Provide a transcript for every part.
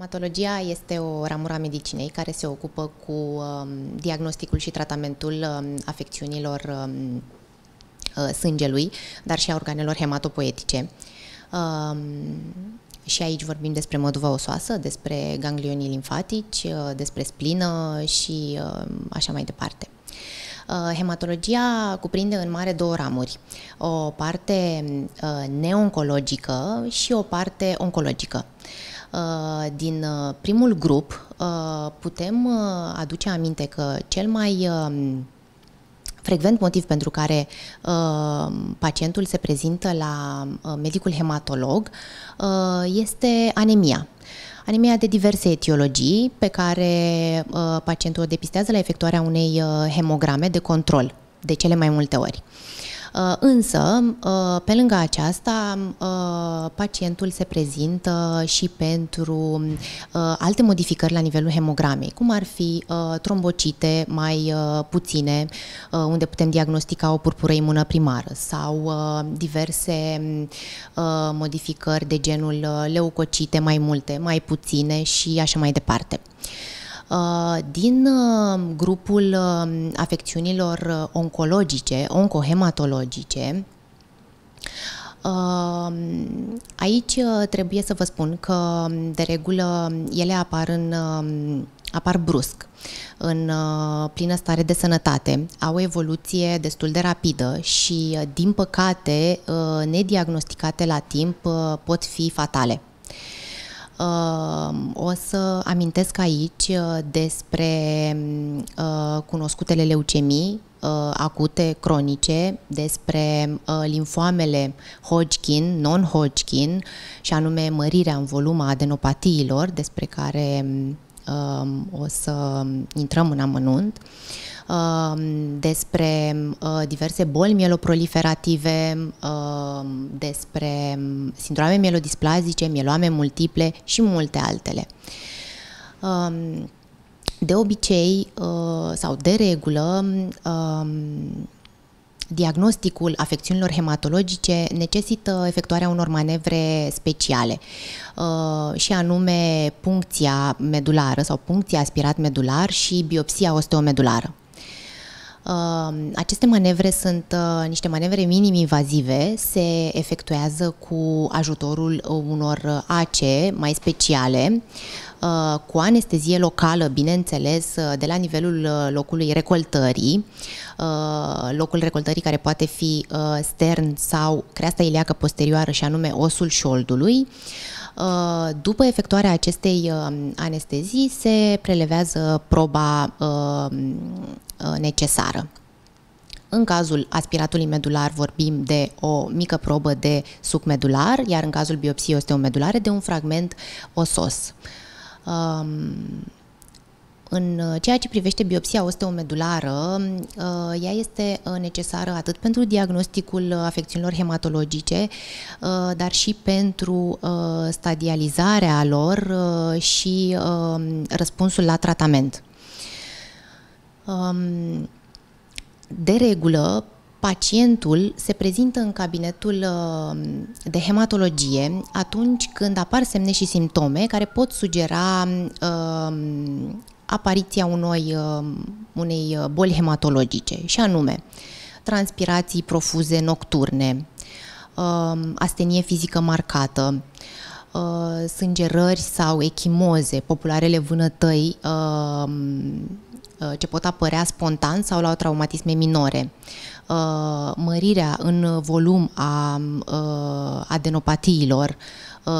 Hematologia este o ramură a medicinei care se ocupă cu um, diagnosticul și tratamentul um, afecțiunilor um, uh, sângelui, dar și a organelor hematopoetice. Um, și aici vorbim despre măduva osoasă, despre ganglionii limfatici, uh, despre splină și um, așa mai departe. Uh, hematologia cuprinde în mare două ramuri, o parte neoncologică și o parte oncologică. Uh, din uh, primul grup uh, putem aduce aminte că cel mai um, frecvent motiv pentru care pacientul se prezintă la medicul hematolog este anemia. Anemia de diverse etiologii pe care pacientul o depistează la efectuarea unei hemograme de control de cele mai multe ori. Uh, Uh, însă, uh, pe lângă aceasta, uh, pacientul se prezintă și pentru alte modificări la nivelul hemogramei, cum ar fi trombocite mai puține, unde putem diagnostica o purpură imună primară sau diverse modificări de genul leucocite mai multe, mai puține și așa mai departe. Uh, din uh, grupul uh, afecțiunilor oncologice, oncohematologice, Aici trebuie să vă spun că, um, de regulă, um, ele apar, în, um, apar brusc, în plină stare de sănătate. Au o evoluție destul de rapidă și, din păcate, nediagnosticate la timp pot fi fatale. Ehm, o să amintesc aici uh, despre mm, uh, cunoscutele leucemii uh, acute, cronice, despre linfoamele Hodgkin, non-Hodgkin, și anume mărirea în volum a adenopatiilor, despre care mm, um, o să intrăm în amănunt. Um, despre uh, diverse boli mieloproliferative, um, despre um, sindrome mielodisplazice, mieloame multiple și multe altele. De obicei uh, sau de regulă, diagnosticul afecțiunilor hematologice necesită efectuarea unor manevre speciale uh, și anume puncția medulară sau puncția aspirat medular și biopsia osteomedulară. Aceste manevre sunt uh, niște manevre minim-invazive, se efectuează cu ajutorul uh, unor uh, ace mai speciale, cu anestezie locală, bineînțeles, de la nivelul locului recoltării, locul recoltării care poate fi stern sau creasta iliacă posterioară și anume osul șoldului. După efectuarea acestei anestezii se prelevează proba Uh, necesară. În cazul aspiratului medular vorbim de o mică probă de suc medular, iar în cazul biopsiei osteomedulare de un fragment osos. Um, în ceea ce privește biopsia osteomedulară, uh, ea este uh, necesară atât pentru diagnosticul afecțiunilor hematologice, dar și pentru stadializarea lor și um, răspunsul la tratament. Um, de regulă, pacientul se prezintă în cabinetul um, de hematologie atunci când apar semne și simptome care pot sugera um, apariția unui, unei boli hematologice, și anume transpirații profuze nocturne, astenie fizică marcată, uh, sângerări sau echimoze, popularele vânătăi Uh, ce pot apărea spontan sau la traumatisme minore. Uh, mărirea în volum a uh, adenopatiilor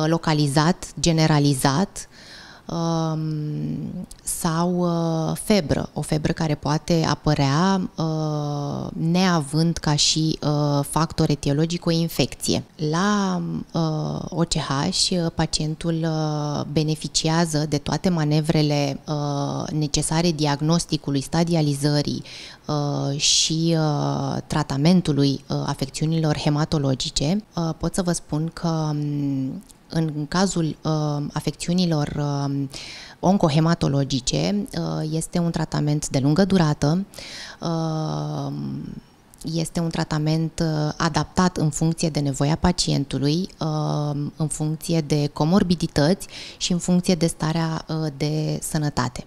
localizat, generalizat, Um, sau uh, febră, o febră care poate apărea uh, neavând ca și uh, factor etiologic o infecție. La OCH pacientul beneficiază de toate manevrele necesare diagnosticului, stadializării și tratamentului afecțiunilor hematologice. Pot să vă spun că um, în cazul uh, afecțiunilor uh, oncohematologice, uh, este un tratament de lungă durată, uh, este un tratament uh, adaptat în funcție de nevoia pacientului, uh, în funcție de comorbidități și în funcție de starea uh, de sănătate.